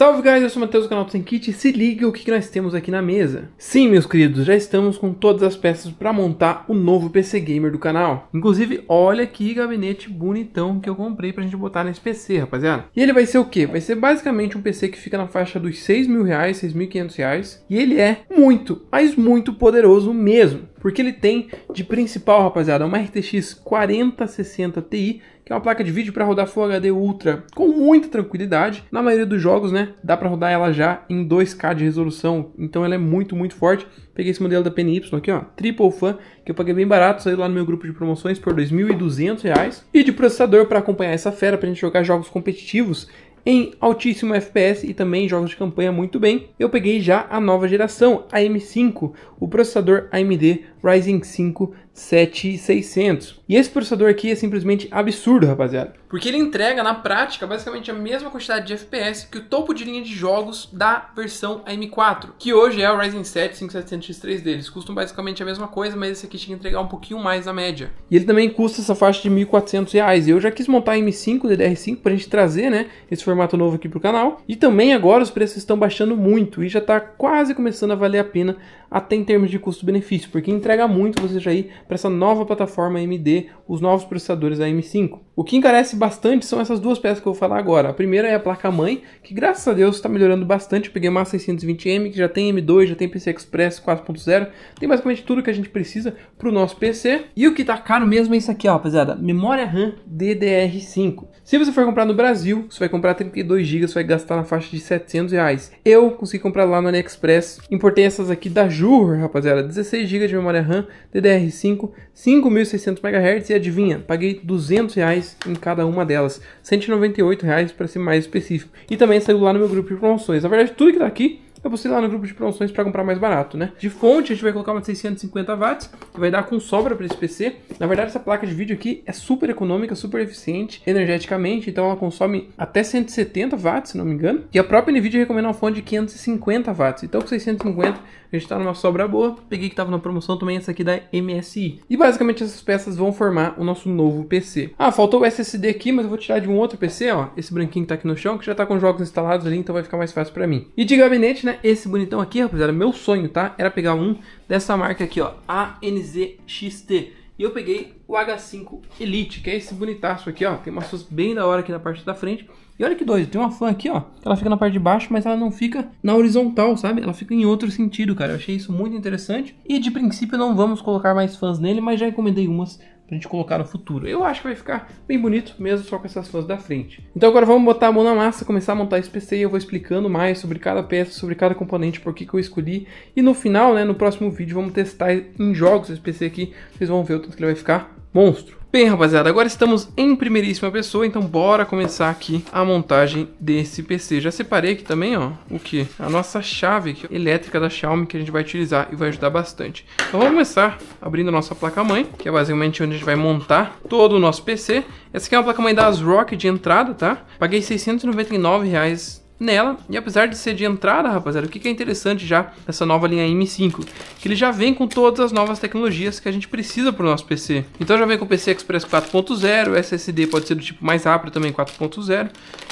Salve, guys! Eu sou o Matheus do canal Sem Kit e se liga o que nós temos aqui na mesa. Sim, meus queridos, já estamos com todas as peças para montar o novo PC Gamer do canal. Inclusive, olha que gabinete bonitão que eu comprei pra gente botar nesse PC, rapaziada. E ele vai ser o quê? Vai ser basicamente um PC que fica na faixa dos 6 mil reais, 6.500 reais. E ele é muito, mas muito poderoso mesmo. Porque ele tem de principal, rapaziada, uma RTX 4060 Ti que é uma placa de vídeo para rodar Full HD Ultra com muita tranquilidade. Na maioria dos jogos, né, dá para rodar ela já em 2K de resolução, então ela é muito, muito forte. Peguei esse modelo da PNY aqui, ó, Triple Fan, que eu paguei bem barato, saiu lá no meu grupo de promoções por R$ 2.200. E de processador para acompanhar essa fera, para a gente jogar jogos competitivos, em altíssimo FPS e também jogos de campanha muito bem, eu peguei já a nova geração, a M5, o processador AMD Ryzen 5 7600. E esse processador aqui é simplesmente absurdo, rapaziada. Porque ele entrega na prática basicamente a mesma quantidade de FPS que o topo de linha de jogos da versão AM4, que hoje é o Ryzen 7 5700X3 deles. Custam basicamente a mesma coisa, mas esse aqui tinha que entregar um pouquinho mais na média. E ele também custa essa faixa de R$ 1.400. Eu já quis montar a M5 DDR5 pra gente trazer, né, esse formato novo aqui pro canal. E também agora os preços estão baixando muito e já tá quase começando a valer a pena até em termos de custo-benefício, porque entrega muito você já ir para essa nova plataforma AMD, os novos processadores AM5. O que encarece bastante são essas duas peças que eu vou falar agora. A primeira é a placa-mãe, que graças a Deus está melhorando bastante. Eu peguei uma 620M, que já tem M2, já tem PC Express 4.0, tem basicamente tudo que a gente precisa para o nosso PC. E o que está caro mesmo é isso aqui, ó, rapaziada, memória RAM DDR5. Se você for comprar no Brasil, você vai comprar 32 GB, você vai gastar na faixa de 700 reais. Eu consegui comprar lá no AliExpress, importei essas aqui da Jur, rapaziada, 16 GB de memória RAM, DDR5, 5600 MHz e adivinha, paguei 200 reais em cada uma delas, 198 reais para ser mais específico. E também saiu lá no meu grupo de promoções. Na verdade, tudo que tá aqui eu postei lá no grupo de promoções para comprar mais barato, né? De fonte, a gente vai colocar uma de 650 watts, que vai dar com sobra para esse PC. Na verdade, essa placa de vídeo aqui é super econômica, super eficiente energeticamente, então ela consome até 170 watts, se não me engano. E a própria NVIDIA recomenda uma fonte de 550 watts, então com 650 a gente está numa sobra boa. Peguei que estava na promoção também essa aqui da MSI. E basicamente essas peças vão formar o nosso novo PC. Ah, faltou o SSD aqui, mas eu vou tirar de um outro PC, ó. Esse branquinho que tá aqui no chão, que já está com jogos instalados ali, então vai ficar mais fácil para mim. E de gabinete, né? esse bonitão aqui, rapaziada, meu sonho, tá? Era pegar um dessa marca aqui, ó, ANZXT. E eu peguei o H5 Elite, que é esse bonitaço aqui, ó. Tem umas suas bem da hora aqui na parte da frente. E olha que doido, tem uma fã aqui, ó. Ela fica na parte de baixo, mas ela não fica na horizontal, sabe? Ela fica em outro sentido, cara. Eu achei isso muito interessante. E de princípio não vamos colocar mais fãs nele, mas já encomendei umas pra gente colocar no futuro. Eu acho que vai ficar bem bonito mesmo só com essas fãs da frente. Então agora vamos botar a mão na massa, começar a montar esse PC e eu vou explicando mais sobre cada peça, sobre cada componente, por que eu escolhi. E no final, né, no próximo vídeo vamos testar em jogos esse PC aqui, vocês vão ver o tanto que ele vai ficar monstro. Bem, rapaziada, agora estamos em primeiríssima pessoa, então bora começar aqui a montagem desse PC. Já separei aqui também, ó, o que? A nossa chave aqui, elétrica da Xiaomi, que a gente vai utilizar e vai ajudar bastante. Então vamos começar abrindo a nossa placa-mãe, que é basicamente onde a gente vai montar todo o nosso PC. Essa aqui é uma placa-mãe da ASRock de entrada, tá? Paguei R$699 nela. E apesar de ser de entrada, rapaziada, o que, é interessante já nessa nova linha M5? Que ele já vem com todas as novas tecnologias que a gente precisa para o nosso PC. Então já vem com o PC Express 4.0, SSD pode ser do tipo mais rápido também 4.0.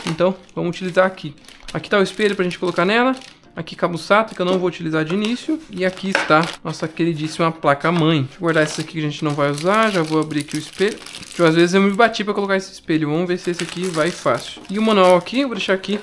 Então vamos utilizar aqui. Aqui está o espelho para a gente colocar nela. Aqui cabo SATA, que eu não vou utilizar de início. E aqui está nossa queridíssima placa-mãe. Deixa eu guardar essa aqui que a gente não vai usar. Já vou abrir aqui o espelho. Que tipo, às vezes eu me bati para colocar esse espelho. Vamos ver se esse aqui vai fácil. E o manual aqui, eu vou deixar aqui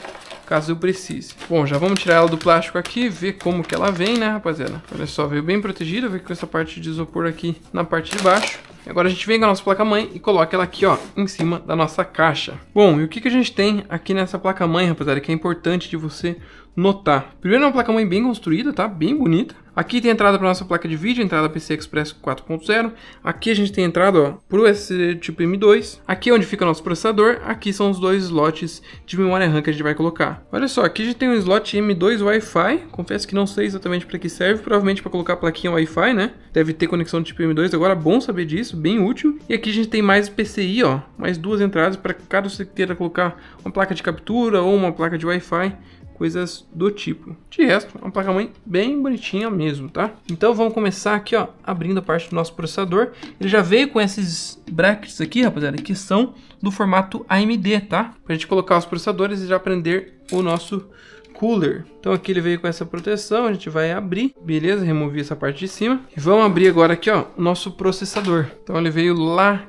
caso eu precise. Bom, já vamos tirar ela do plástico aqui, ver como que ela vem, né, rapaziada? Olha só, veio bem protegida, veio com essa parte de isopor aqui na parte de baixo. Agora a gente vem com a nossa placa-mãe e coloca ela aqui, ó, em cima da nossa caixa. Bom, e o que, que a gente tem aqui nessa placa-mãe, rapaziada, que é importante de você notar. Primeiro é uma placa-mãe bem construída, tá? Bem bonita. Aqui tem entrada para nossa placa de vídeo, entrada PCI Express 4.0. Aqui a gente tem entrada para o SD tipo M2. Aqui é onde fica nosso processador. Aqui são os dois slots de memória RAM que a gente vai colocar. Olha só, aqui a gente tem um slot M2 Wi-Fi. Confesso que não sei exatamente para que serve. Provavelmente para colocar a plaquinha Wi-Fi, né? Deve ter conexão de tipo M2. Agora, bom saber disso, bem útil. E aqui a gente tem mais PCI, ó. Mais duas entradas para caso você queira colocar uma placa de captura ou uma placa de Wi-Fi coisas do tipo. De resto, é uma placa-mãe bem bonitinha mesmo, tá? Então vamos começar aqui, ó, abrindo a parte do nosso processador. Ele já veio com esses brackets aqui, rapaziada, que são do formato AMD, tá? Pra gente colocar os processadores e já prender o nosso cooler. Então aqui ele veio com essa proteção, a gente vai abrir. Beleza, removi essa parte de cima. E vamos abrir agora aqui, ó, o nosso processador. Então ele veio lá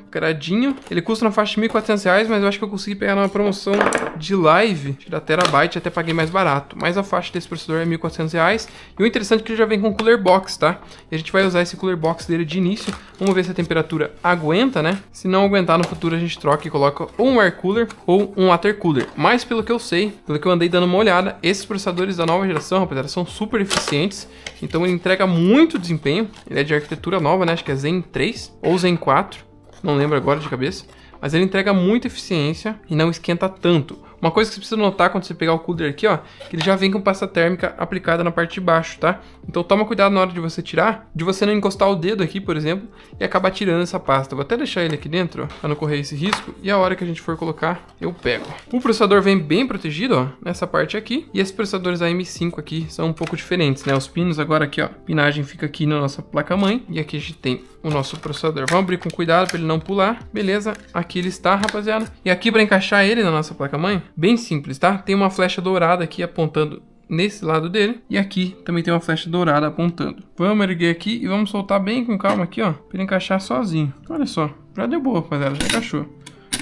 ele custa na faixa de 1.400 reais, mas eu acho que eu consegui pegar numa promoção de live da Terabyte, até paguei mais barato. Mas a faixa desse processador é 1.400 reais. E o interessante é que ele já vem com cooler box, tá? E a gente vai usar esse cooler box dele de início. Vamos ver se a temperatura aguenta, né? Se não aguentar no futuro, a gente troca e coloca ou um air cooler ou um water cooler. Mas pelo que eu sei, pelo que eu andei dando uma olhada, esses processadores da nova geração, rapaziada, são super eficientes. Então ele entrega muito desempenho. Ele é de arquitetura nova, né? Acho que é Zen 3 ou Zen 4 não lembro agora de cabeça, mas ele entrega muita eficiência e não esquenta tanto. Uma coisa que você precisa notar quando você pegar o cooler aqui, ó, que ele já vem com pasta térmica aplicada na parte de baixo, tá? Então toma cuidado na hora de você tirar, de você não encostar o dedo aqui, por exemplo, e acabar tirando essa pasta. Vou até deixar ele aqui dentro, ó, pra não correr esse risco, e a hora que a gente for colocar, eu pego. O processador vem bem protegido, ó, nessa parte aqui, e esses processadores AM5 aqui são um pouco diferentes, né? Os pinos agora aqui, ó, pinagem fica aqui na nossa placa-mãe, e aqui a gente tem o nosso processador. Vamos abrir com cuidado para ele não pular. Beleza, aqui ele está, rapaziada. E aqui para encaixar ele na nossa placa-mãe, bem simples, tá? Tem uma flecha dourada aqui apontando nesse lado dele. E aqui também tem uma flecha dourada apontando. Vamos erguer aqui e vamos soltar bem com calma aqui, ó. para encaixar sozinho. Olha só, já deu boa, rapaziada, já encaixou.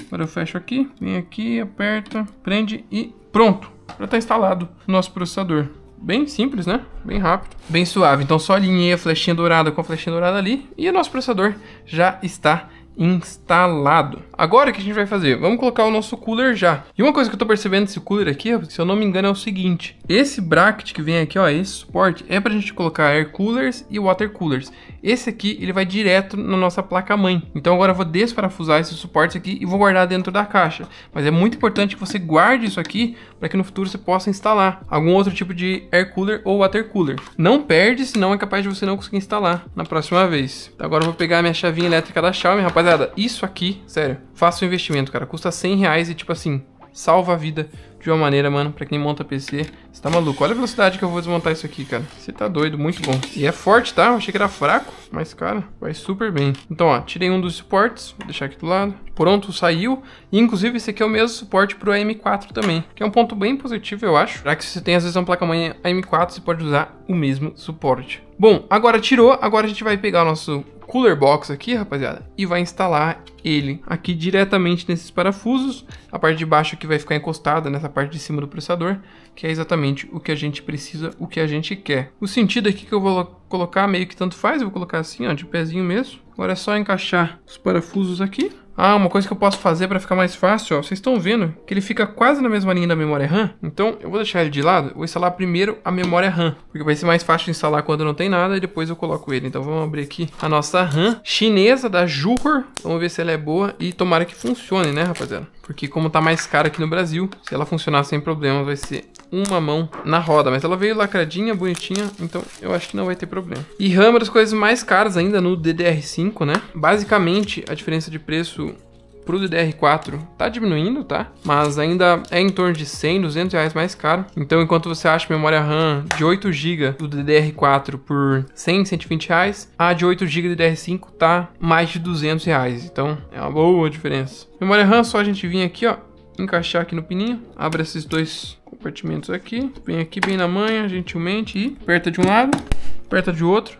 Agora eu fecho aqui, vem aqui, aperta, prende e pronto. Já está instalado o nosso processador bem simples, né? Bem rápido, bem suave. Então só alinhei a flechinha dourada com a flechinha dourada ali e o nosso processador já está instalado. Agora o que a gente vai fazer? Vamos colocar o nosso cooler já. E uma coisa que eu estou percebendo desse cooler aqui, se eu não me engano, é o seguinte. Esse bracket que vem aqui, ó, esse suporte, é para a gente colocar air coolers e water coolers. Esse aqui, ele vai direto na nossa placa-mãe. Então agora eu vou desparafusar esses suportes aqui e vou guardar dentro da caixa. Mas é muito importante que você guarde isso aqui para que no futuro você possa instalar algum outro tipo de air cooler ou water cooler. Não perde, senão é capaz de você não conseguir instalar na próxima vez. Então agora eu vou pegar a minha chavinha elétrica da Xiaomi, rapaziada. Isso aqui, sério, faça o um investimento, cara. Custa 100 reais e tipo assim, salva a vida de uma maneira, mano, pra quem monta PC, você tá maluco. Olha a velocidade que eu vou desmontar isso aqui, cara. Você tá doido, muito bom. E é forte, tá? Eu achei que era fraco, mas, cara, vai super bem. Então, ó, tirei um dos suportes, vou deixar aqui do lado. Pronto, saiu. E, inclusive, esse aqui é o mesmo suporte pro AM4 também, que é um ponto bem positivo, eu acho. Já que se você tem, às vezes, uma placa-mãe AM4, você pode usar o mesmo suporte. Bom, agora tirou, agora a gente vai pegar o nosso Cooler Box aqui, rapaziada, e vai instalar ele aqui diretamente nesses parafusos. A parte de baixo aqui vai ficar encostada nessa parte de cima do processador, que é exatamente o que a gente precisa, o que a gente quer. O sentido aqui que eu vou colocar meio que tanto faz, eu vou colocar assim, ó, de pezinho mesmo. Agora é só encaixar os parafusos aqui. Ah, uma coisa que eu posso fazer para ficar mais fácil, ó, vocês estão vendo que ele fica quase na mesma linha da memória RAM, então eu vou deixar ele de lado, vou instalar primeiro a memória RAM, porque vai ser mais fácil de instalar quando não tem nada e depois eu coloco ele. Então vamos abrir aqui a nossa RAM chinesa da Jucor, vamos ver se ela é boa e tomara que funcione, né rapaziada? Porque como tá mais cara aqui no Brasil, se ela funcionar sem problemas vai ser uma mão na roda, mas ela veio lacradinha, bonitinha, então eu acho que não vai ter problema. E RAM é das coisas mais caras ainda no DDR5, né? Basicamente, a diferença de preço pro DDR4 tá diminuindo, tá? Mas ainda é em torno de 100, 200 reais mais caro. Então, enquanto você acha memória RAM de 8 GB do DDR4 por 100, 120 reais, a de 8 GB do DDR5 tá mais de 200 reais. Então, é uma boa diferença. Memória RAM, só a gente vir aqui, ó, encaixar aqui no pininho, abre esses dois compartimentos aqui. Vem aqui bem na manha, gentilmente, e aperta de um lado, aperta de outro.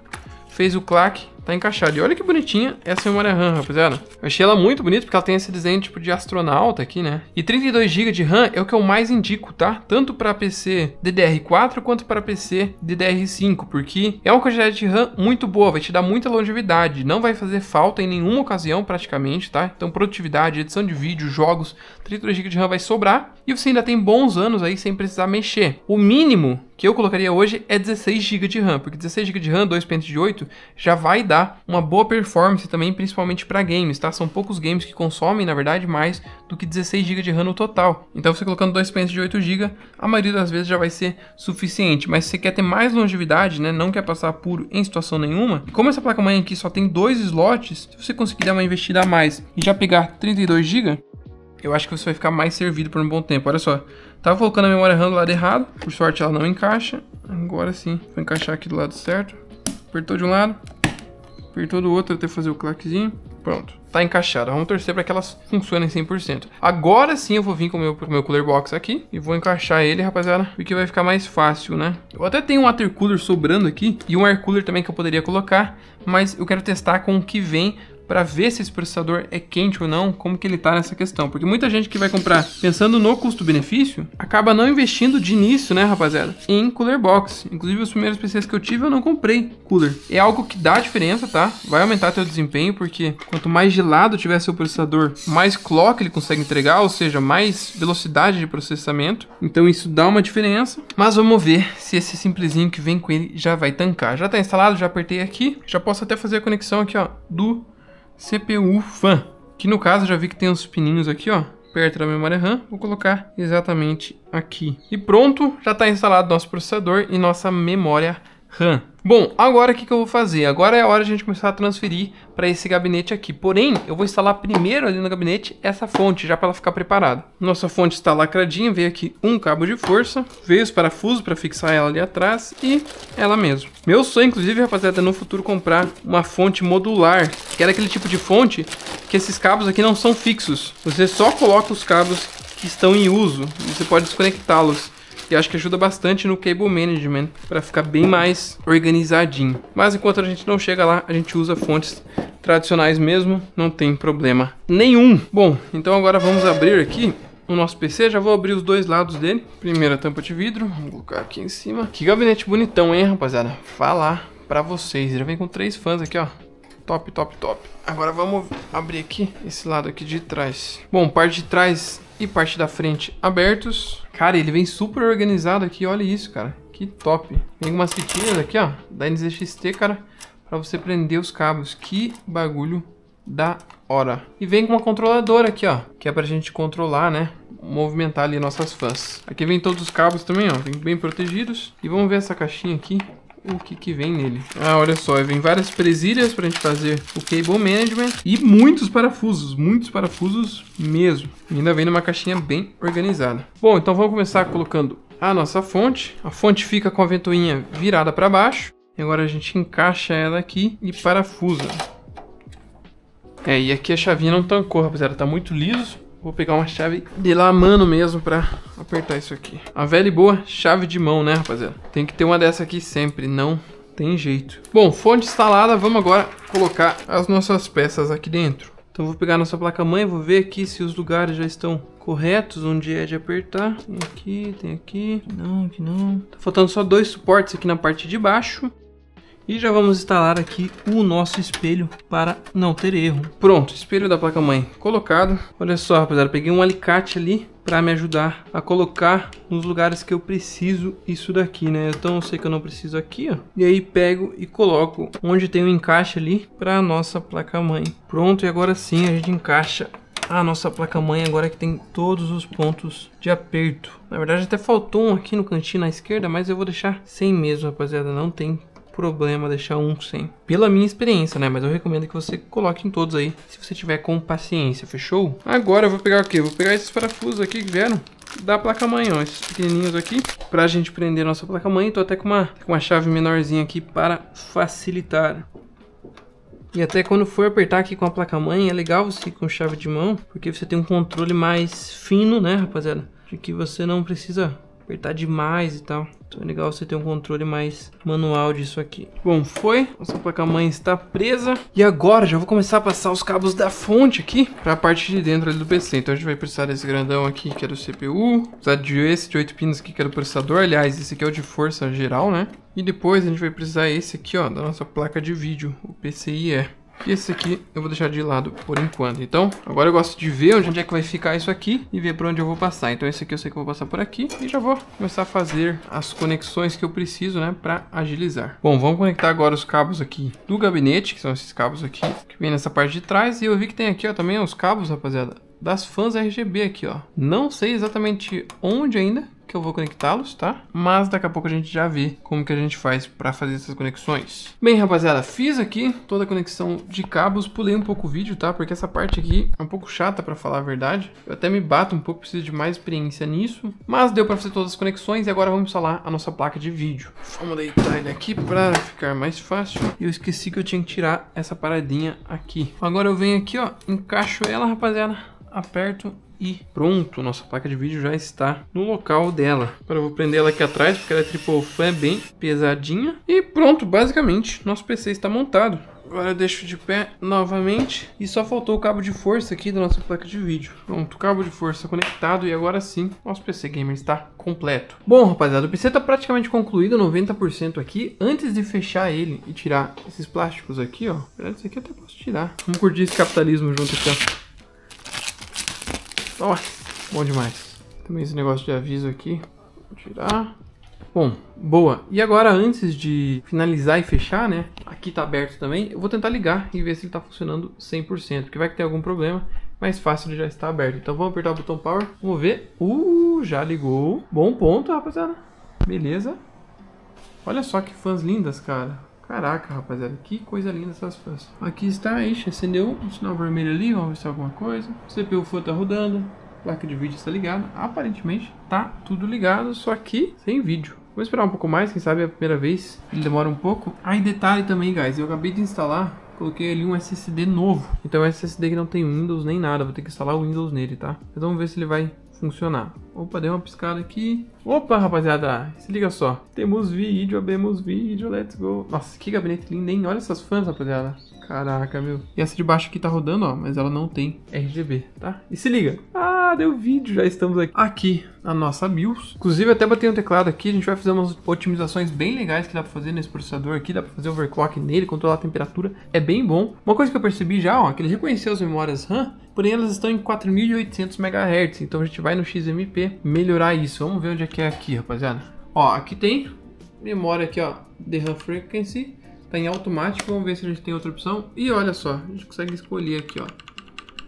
Fez o claque, tá encaixado. E olha que bonitinha essa memória RAM, rapaziada. Eu achei ela muito bonita porque ela tem esse desenho tipo de astronauta aqui, né? E 32 GB de RAM é o que eu mais indico, tá? Tanto para PC DDR4 quanto para PC DDR5, porque é uma quantidade de RAM muito boa, vai te dar muita longevidade, não vai fazer falta em nenhuma ocasião praticamente, tá? Então produtividade, edição de vídeo, jogos, 32 GB de RAM vai sobrar e você ainda tem bons anos aí sem precisar mexer. O mínimo que eu colocaria hoje é 16 GB de RAM, porque 16 GB de RAM, 2 pentes de 8 já vai dar dá uma boa performance também, principalmente para games, tá? São poucos games que consomem, na verdade, mais do que 16 GB de RAM no total. Então você colocando dois pentes de 8 GB, a maioria das vezes já vai ser suficiente. Mas se você quer ter mais longevidade, né, não quer passar puro em situação nenhuma, e como essa placa-mãe aqui só tem dois slots, se você conseguir dar uma investida a mais e já pegar 32 GB, eu acho que você vai ficar mais servido por um bom tempo. Olha só, tava colocando a memória RAM do lado errado, por sorte ela não encaixa. Agora sim, vou encaixar aqui do lado certo. Apertou de um lado, apertou do outro até fazer o claquezinho. Pronto, tá encaixado Vamos torcer para que elas funcionem 100%. Agora sim eu vou vir com o meu cooler box aqui e vou encaixar ele, rapaziada, porque vai ficar mais fácil, né? Eu até tenho um water cooler sobrando aqui e um air cooler também que eu poderia colocar, mas eu quero testar com o que vem para ver se esse processador é quente ou não, como que ele está nessa questão. Porque muita gente que vai comprar pensando no custo-benefício, acaba não investindo de início, né, rapaziada, em cooler box. Inclusive, os primeiros PCs que eu tive, eu não comprei cooler. É algo que dá diferença, tá? Vai aumentar teu desempenho, porque quanto mais gelado tiver seu processador, mais clock ele consegue entregar, ou seja, mais velocidade de processamento. Então, isso dá uma diferença. Mas vamos ver se esse simplesinho que vem com ele já vai tancar. Já está instalado, já apertei aqui. Já posso até fazer a conexão aqui, ó, do CPU fan, que no caso já vi que tem uns pininhos aqui, ó, perto da memória RAM, vou colocar exatamente aqui. E pronto, já está instalado nosso processador e nossa memória RAM. RAM. Bom, agora o que, que eu vou fazer? Agora é a hora de a gente começar a transferir para esse gabinete aqui. Porém, eu vou instalar primeiro ali no gabinete essa fonte, já para ela ficar preparada. Nossa fonte está lacradinha, veio aqui um cabo de força, veio os parafusos para fixar ela ali atrás e ela mesmo. Meu sonho, inclusive, rapaziada, é no futuro comprar uma fonte modular, que era é aquele tipo de fonte que esses cabos aqui não são fixos. Você só coloca os cabos que estão em uso, você pode desconectá-los. E acho que ajuda bastante no cable management para ficar bem mais organizadinho. Mas enquanto a gente não chega lá, a gente usa fontes tradicionais mesmo, não tem problema nenhum. Bom, então agora vamos abrir aqui o nosso PC, já vou abrir os dois lados dele. Primeira tampa de vidro, vou colocar aqui em cima. Que gabinete bonitão, hein, rapaziada? Falar para vocês, já vem com três fãs aqui, ó. Top, top, top. Agora vamos abrir aqui esse lado aqui de trás. Bom, parte de trás e parte da frente abertos. Cara, ele vem super organizado aqui, olha isso, cara. Que top. Tem umas fitinhas aqui, ó, da NZXT, cara, para você prender os cabos. Que bagulho da hora. E vem com uma controladora aqui, ó, que é pra gente controlar, né, movimentar ali nossas fãs. Aqui vem todos os cabos também, ó, vem bem protegidos. E vamos ver essa caixinha aqui o que, que vem nele. Ah, olha só, vem várias presilhas para a gente fazer o cable management e muitos parafusos, muitos parafusos mesmo. E ainda vem numa caixinha bem organizada. Bom, então vamos começar colocando a nossa fonte. A fonte fica com a ventoinha virada para baixo. E agora a gente encaixa ela aqui e parafusa. É, e aqui a chavinha não tancou, rapaziada, tá muito liso. Vou pegar uma chave de lá, mano, mesmo pra apertar isso aqui. A velha e boa chave de mão, né, rapaziada? Tem que ter uma dessa aqui sempre, não tem jeito. Bom, fonte instalada, vamos agora colocar as nossas peças aqui dentro. Então vou pegar nossa placa-mãe, vou ver aqui se os lugares já estão corretos, onde é de apertar. Tem aqui, tem aqui, não, aqui não. Tá faltando só dois suportes aqui na parte de baixo. E já vamos instalar aqui o nosso espelho para não ter erro. Pronto, espelho da placa-mãe colocado. Olha só, rapaziada, peguei um alicate ali para me ajudar a colocar nos lugares que eu preciso isso daqui, né? Então eu sei que eu não preciso aqui, ó. E aí pego e coloco onde tem o um encaixe ali para a nossa placa-mãe. Pronto, e agora sim a gente encaixa a nossa placa-mãe agora que tem todos os pontos de aperto. Na verdade até faltou um aqui no cantinho na esquerda, mas eu vou deixar sem mesmo, rapaziada. Não tem problema deixar um sem. Pela minha experiência, né? Mas eu recomendo que você coloque em todos aí, se você tiver com paciência, fechou? Agora eu vou pegar o quê? Vou pegar esses parafusos aqui que vieram da placa-mãe, ó, esses pequenininhos aqui, pra gente prender nossa placa-mãe. Tô até com uma, com uma chave menorzinha aqui para facilitar. E até quando for apertar aqui com a placa-mãe, é legal você ir com chave de mão, porque você tem um controle mais fino, né, rapaziada? De que você não precisa apertar demais e tal. Então é legal você ter um controle mais manual disso aqui. Bom, foi. Nossa placa-mãe está presa. E agora já vou começar a passar os cabos da fonte aqui para a parte de dentro do PC. Então a gente vai precisar desse grandão aqui, que é do CPU. Precisar de esse de 8 pinos aqui, que é do processador. Aliás, esse aqui é o de força geral, né? E depois a gente vai precisar esse aqui, ó, da nossa placa de vídeo, o PCIe. E esse aqui eu vou deixar de lado por enquanto. Então, agora eu gosto de ver onde é que vai ficar isso aqui e ver para onde eu vou passar. Então esse aqui eu sei que eu vou passar por aqui e já vou começar a fazer as conexões que eu preciso, né, para agilizar. Bom, vamos conectar agora os cabos aqui do gabinete, que são esses cabos aqui, que vem nessa parte de trás. E eu vi que tem aqui, ó, também os cabos, rapaziada, das fãs RGB aqui, ó. Não sei exatamente onde ainda, que eu vou conectá-los, tá? Mas daqui a pouco a gente já vê como que a gente faz para fazer essas conexões. Bem, rapaziada, fiz aqui toda a conexão de cabos, pulei um pouco o vídeo, tá? Porque essa parte aqui é um pouco chata para falar a verdade. Eu até me bato um pouco, preciso de mais experiência nisso, mas deu para fazer todas as conexões e agora vamos instalar a nossa placa de vídeo. Vamos deitar ele aqui para ficar mais fácil. Eu esqueci que eu tinha que tirar essa paradinha aqui. Agora eu venho aqui, ó, encaixo ela, rapaziada, aperto e pronto, nossa placa de vídeo já está no local dela. Agora eu vou prender ela aqui atrás, porque ela é triple fan, é bem pesadinha. E pronto, basicamente, nosso PC está montado. Agora eu deixo de pé novamente e só faltou o cabo de força aqui da nossa placa de vídeo. Pronto, cabo de força conectado e agora sim nosso PC Gamer está completo. Bom, rapaziada, o PC está praticamente concluído, 90% aqui. Antes de fechar ele e tirar esses plásticos aqui, ó. Esse aqui até posso tirar. Vamos curtir esse capitalismo junto aqui, ó. Então, ó, bom demais. Também esse negócio de aviso aqui. Vou tirar. Bom, boa. E agora, antes de finalizar e fechar, né? Aqui tá aberto também. Eu vou tentar ligar e ver se ele tá funcionando 100%. Porque vai que tem algum problema. Mais fácil ele já está aberto. Então vamos apertar o botão power. Vamos ver. Uh, já ligou. Bom ponto, rapaziada. Beleza. Olha só que fãs lindas, cara. Caraca, rapaziada, que coisa linda essas fãs. Aqui está a enche, acendeu um sinal vermelho ali, vamos ver se alguma coisa. O CPU full tá rodando, placa de vídeo está ligada. Aparentemente tá tudo ligado, só que sem vídeo. Vou esperar um pouco mais, quem sabe é a primeira vez, ele demora um pouco. Ah, e detalhe também, guys, eu acabei de instalar, coloquei ali um SSD novo. Então é um SSD que não tem Windows nem nada, vou ter que instalar o Windows nele, tá? Então vamos ver se ele vai funcionar. Opa, deu uma piscada aqui. Opa, rapaziada, se liga só. Temos vídeo, abemos vídeo, let's go. Nossa, que gabinete lindo, hein? Olha essas fãs, rapaziada. Caraca, meu. E essa de baixo aqui tá rodando, ó, mas ela não tem RGB, tá? E se liga. Ah, deu o vídeo, já estamos aqui. Aqui, a nossa BIOS. Inclusive, até botei um teclado aqui, a gente vai fazer umas otimizações bem legais que dá para fazer nesse processador aqui, dá para fazer overclock nele, controlar a temperatura, é bem bom. Uma coisa que eu percebi já, ó, é que ele reconheceu as memórias RAM, porém elas estão em 4800 MHz, então a gente vai no XMP melhorar isso. Vamos ver onde é que é aqui, rapaziada. Ó, aqui tem memória aqui, ó, de RAM frequency, tá em automático, vamos ver se a gente tem outra opção. E olha só, a gente consegue escolher aqui, ó.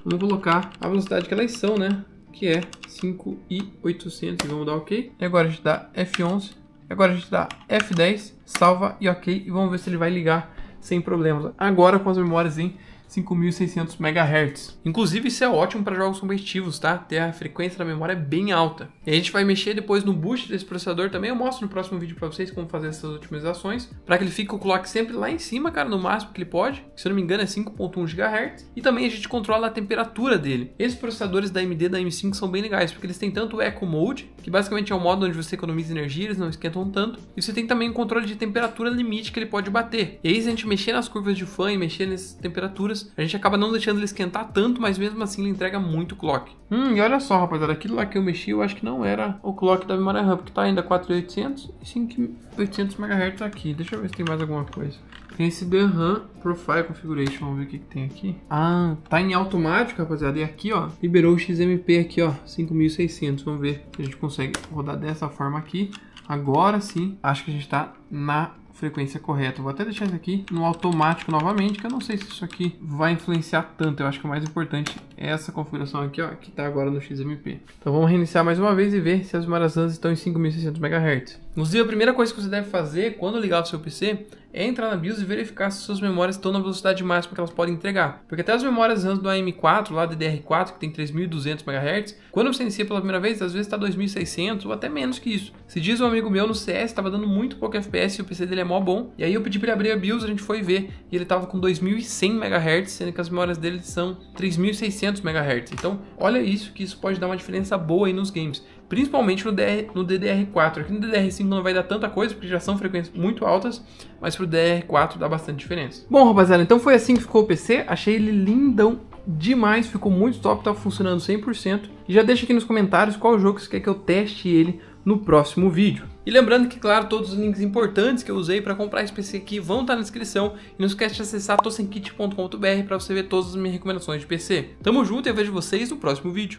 Vamos colocar a velocidade que elas são, né? que é 5,800. Vamos dar OK. E agora a gente dá F11. E agora a gente dá F10, salva e OK. E vamos ver se ele vai ligar sem problemas. Agora com as memórias em 5600 MHz. Inclusive, isso é ótimo para jogos competitivos, tá? Ter a frequência da memória é bem alta. E a gente vai mexer depois no boost desse processador também. Eu mostro no próximo vídeo para vocês como fazer essas otimizações, para que ele fique o clock sempre lá em cima, cara, no máximo que ele pode. se eu não me engano, é 5.1 GHz. E também a gente controla a temperatura dele. Esses processadores da AMD da M5 são bem legais, porque eles têm tanto o Eco Mode, que basicamente é o modo onde você economiza energia, eles não esquentam tanto. E você tem também um controle de temperatura limite que ele pode bater. E aí, se a gente mexer nas curvas de fã e mexer nessas temperaturas, a gente acaba não deixando ele esquentar tanto, mas mesmo assim ele entrega muito clock. Hum, e olha só, rapaziada, aquilo lá que eu mexi, eu acho que não era o clock da memória RAM, porque tá ainda 4800 e 5800 MHz aqui. Deixa eu ver se tem mais alguma coisa. Tem esse The RAM Profile Configuration, vamos ver o que, que tem aqui. Ah, tá em automático, rapaziada, e aqui, ó, liberou o XMP aqui, ó, 5600, vamos ver se a gente consegue rodar dessa forma aqui. Agora sim, acho que a gente tá na frequência correta. Vou até deixar isso aqui no automático novamente, que eu não sei se isso aqui vai influenciar tanto. Eu acho que o mais importante é essa configuração aqui, ó, que está agora no XMP. Então vamos reiniciar mais uma vez e ver se as Marazans estão em 5.600 MHz. Inclusive, a primeira coisa que você deve fazer quando ligar o seu PC é entrar na BIOS e verificar se suas memórias estão na velocidade máxima que elas podem entregar. Porque até as memórias RAM do AM4, lá DDR4, que tem 3200 MHz, quando você inicia pela primeira vez, às vezes está 2600 ou até menos que isso. Se diz um amigo meu no CS, estava dando muito pouco FPS e o PC dele é mó bom. E aí eu pedi para ele abrir a BIOS, a gente foi ver, e ele estava com 2100 MHz, sendo que as memórias dele são 3600 MHz. Então, olha isso, que isso pode dar uma diferença boa aí nos games principalmente no, DR, no DDR4. Aqui no DDR5 não vai dar tanta coisa, porque já são frequências muito altas, mas pro DDR4 dá bastante diferença. Bom, rapaziada, então foi assim que ficou o PC. Achei ele lindão demais, ficou muito top, tá funcionando 100%. E já deixa aqui nos comentários qual jogo você quer que eu teste ele no próximo vídeo. E lembrando que, claro, todos os links importantes que eu usei para comprar esse PC aqui vão estar tá na descrição. E não esquece de acessar tossenkit.com.br para você ver todas as minhas recomendações de PC. Tamo junto e eu vejo vocês no próximo vídeo.